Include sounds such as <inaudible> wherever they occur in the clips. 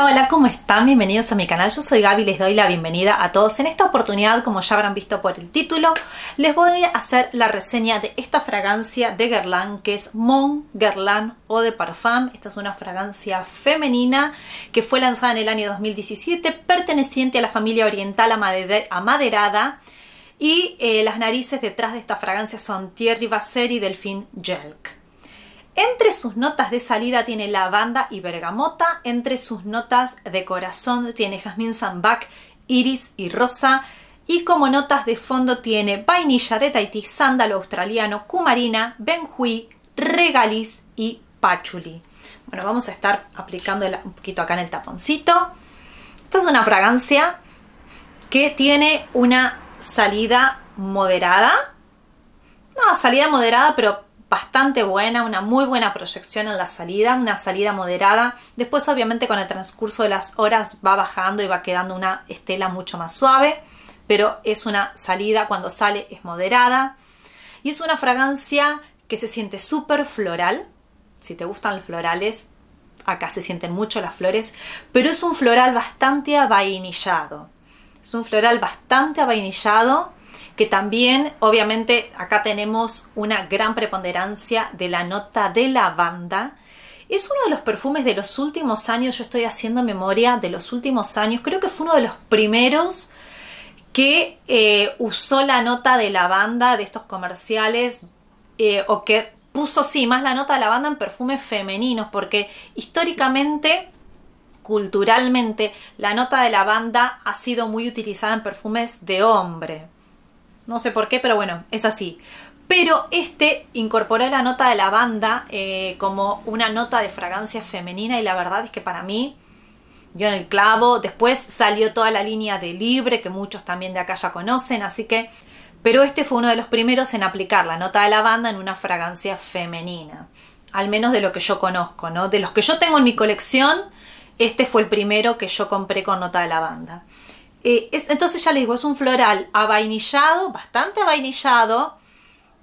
Hola, ¿cómo están? Bienvenidos a mi canal. Yo soy Gaby y les doy la bienvenida a todos. En esta oportunidad, como ya habrán visto por el título, les voy a hacer la reseña de esta fragancia de Guerlain que es Mon Guerlain o de Parfum. Esta es una fragancia femenina que fue lanzada en el año 2017, perteneciente a la familia oriental amaderada. Y eh, las narices detrás de esta fragancia son Thierry Vasser y Delphine Jelk. Entre sus notas de salida tiene lavanda y bergamota, entre sus notas de corazón tiene jazmín sambac, iris y rosa, y como notas de fondo tiene vainilla de Tahití, sándalo australiano, cumarina, benjuí, regaliz y pachuli. Bueno, vamos a estar aplicando un poquito acá en el taponcito. Esta es una fragancia que tiene una salida moderada. No, salida moderada, pero bastante buena, una muy buena proyección en la salida, una salida moderada. Después obviamente con el transcurso de las horas va bajando y va quedando una estela mucho más suave, pero es una salida cuando sale es moderada. Y es una fragancia que se siente súper floral. Si te gustan los florales, acá se sienten mucho las flores, pero es un floral bastante avainillado. Es un floral bastante avainillado que también obviamente acá tenemos una gran preponderancia de la nota de lavanda. Es uno de los perfumes de los últimos años, yo estoy haciendo memoria de los últimos años, creo que fue uno de los primeros que eh, usó la nota de lavanda de estos comerciales eh, o que puso, sí, más la nota de lavanda en perfumes femeninos, porque históricamente culturalmente la nota de lavanda ha sido muy utilizada en perfumes de hombre. No sé por qué, pero bueno, es así. Pero este incorporó la nota de lavanda eh, como una nota de fragancia femenina y la verdad es que para mí yo en el clavo. Después salió toda la línea de Libre, que muchos también de acá ya conocen, así que... Pero este fue uno de los primeros en aplicar la nota de lavanda en una fragancia femenina. Al menos de lo que yo conozco, ¿no? De los que yo tengo en mi colección, este fue el primero que yo compré con nota de lavanda. Eh, entonces ya les digo, es un floral avainillado, bastante avainillado,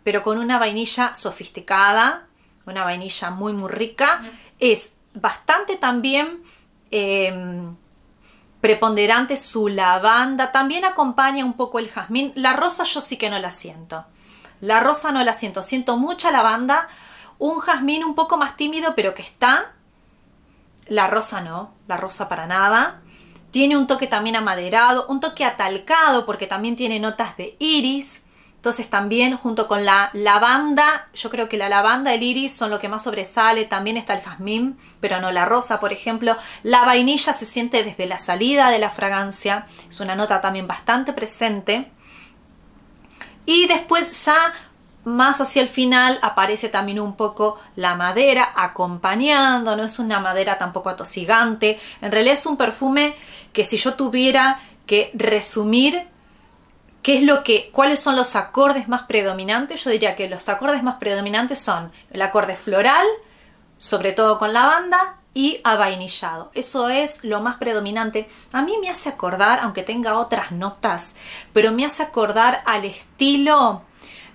pero con una vainilla sofisticada, una vainilla muy muy rica. Es bastante también em, preponderante su lavanda, también acompaña un poco el jazmín. La rosa yo sí que no la siento. La rosa no la siento, siento mucha lavanda, un jazmín un poco más tímido, pero que está. La rosa no, la rosa para nada. Tiene un toque también amaderado, un toque atalcado porque también tiene notas de iris. Entonces también junto con la lavanda, yo creo que la lavanda, el iris son lo que más sobresale, también está el jazmín, pero no la rosa, por ejemplo. La vainilla se siente desde la salida de la fragancia, es una nota también bastante presente. Y después ya más hacia el final aparece también un poco la madera acompañando, no es una madera tampoco atosigante. En realidad es un perfume que si yo tuviera que resumir qué es lo que, cuáles son los acordes más predominantes, yo diría que los acordes más predominantes son el acorde floral, sobre todo con lavanda, banda y avainillado. Eso es lo más predominante. A mí me hace acordar, aunque tenga otras notas, pero me hace acordar al estilo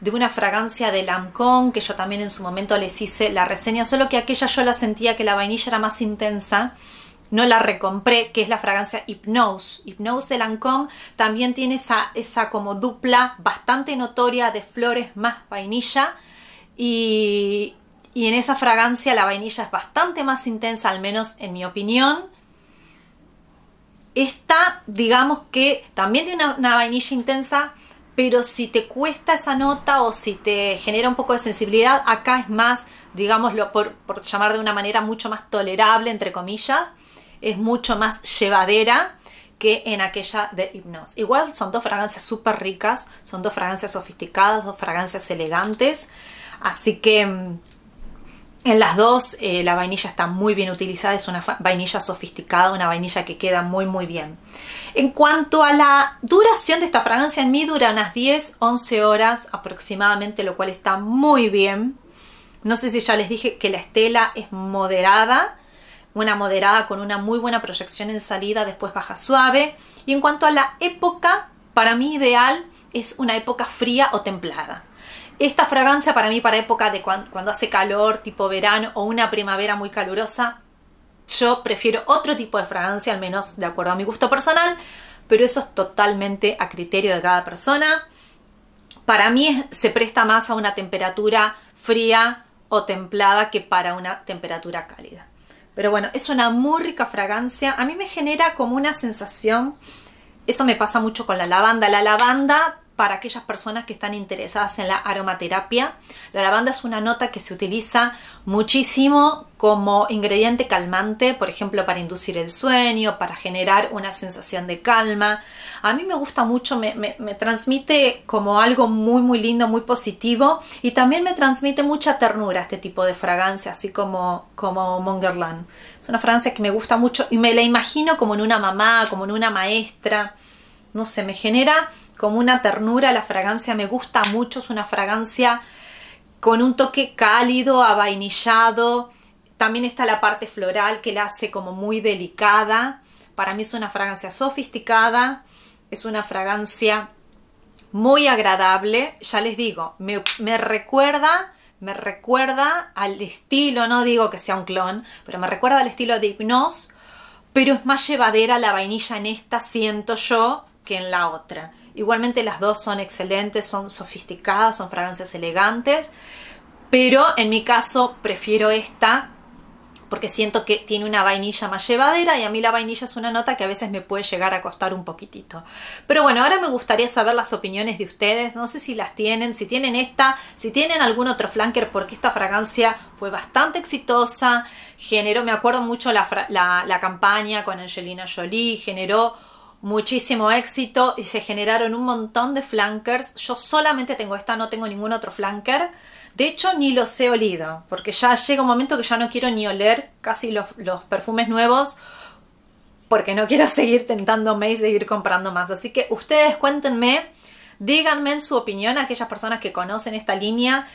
de una fragancia de Lancôme que yo también en su momento les hice la reseña, solo que aquella yo la sentía que la vainilla era más intensa no la recompré, que es la fragancia Hypnose. Hypnose de Lancôme también tiene esa, esa como dupla bastante notoria de flores más vainilla y, en esa fragancia la vainilla es bastante más intensa, al menos en mi opinión. Esta, digamos que también tiene una vainilla intensa, pero si te cuesta esa nota o si te genera un poco de sensibilidad, acá es más, digámoslo, por, llamar de una manera mucho más tolerable, entre comillas, es mucho más llevadera que en aquella de Hypnos. Igual son dos fragancias súper ricas, son dos fragancias sofisticadas, dos fragancias elegantes, así que mm, en las dos eh, la vainilla está muy bien utilizada, es una vainilla sofisticada, una vainilla que queda muy muy bien. En cuanto a la duración de esta fragancia, en mí dura unas 10-11 horas aproximadamente, lo cual está muy bien. No sé si ya les dije que la estela es moderada, una moderada con una muy buena proyección en salida, después baja suave. Y en cuanto a la época, para mí ideal es una época fría o templada. Esta fragancia para mí, para época de cuando, hace calor, tipo verano o una primavera muy calurosa, yo prefiero otro tipo de fragancia, al menos de acuerdo a mi gusto personal, pero eso es totalmente a criterio de cada persona. Para mí se presta más a una temperatura fría o templada que para una temperatura cálida. Pero bueno, es una muy rica fragancia. A mí me genera como una sensación, eso me pasa mucho con la lavanda. La lavanda para aquellas personas que están interesadas en la aromaterapia. La lavanda es una nota que se utiliza muchísimo como ingrediente calmante, por ejemplo, para inducir el sueño, para generar una sensación de calma. A mí me gusta mucho, me, transmite como algo muy, muy lindo, muy positivo y también me transmite mucha ternura este tipo de fragancia, así como, como Mongerland. Es una fragancia que me gusta mucho y me la imagino como en una mamá, como en una maestra no sé, me genera como una ternura, la fragancia me gusta mucho, es una fragancia con un toque cálido, avainillado, también está la parte floral que la hace como muy delicada, para mí es una fragancia sofisticada, es una fragancia muy agradable, ya les digo, me, recuerda me recuerda al estilo, no digo que sea un clon, pero me recuerda al estilo de Hypnos, pero es más llevadera la vainilla en esta, siento yo, en la otra. Igualmente las dos son excelentes, son sofisticadas, son fragancias elegantes, pero en mi caso prefiero esta porque siento que tiene una vainilla más llevadera y a mí la vainilla es una nota que a veces me puede llegar a costar un poquitito. Pero bueno, ahora me gustaría saber las opiniones de ustedes, no sé si las tienen, si tienen esta, si tienen algún otro flanker, porque esta fragancia fue bastante exitosa, generó, me acuerdo mucho la, la campaña con Angelina Jolie, generó muchísimo éxito y se generaron un montón de flankers. Yo solamente tengo esta, no tengo ningún otro flanker. De hecho, ni los he olido, porque ya llega un momento que ya no quiero ni oler casi los, perfumes nuevos, porque no quiero <laughs> seguir tentándome y seguir comprando más. Así que ustedes cuéntenme, díganme en su opinión, aquellas personas que conocen esta línea,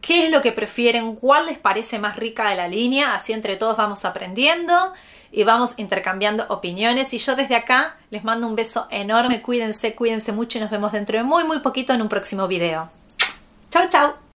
qué es lo que prefieren, cuál les parece más rica de la línea, así entre todos vamos aprendiendo y vamos intercambiando opiniones y yo desde acá les mando un beso enorme, cuídense, cuídense mucho y nos vemos dentro de muy muy poquito en un próximo video. Chao, chao.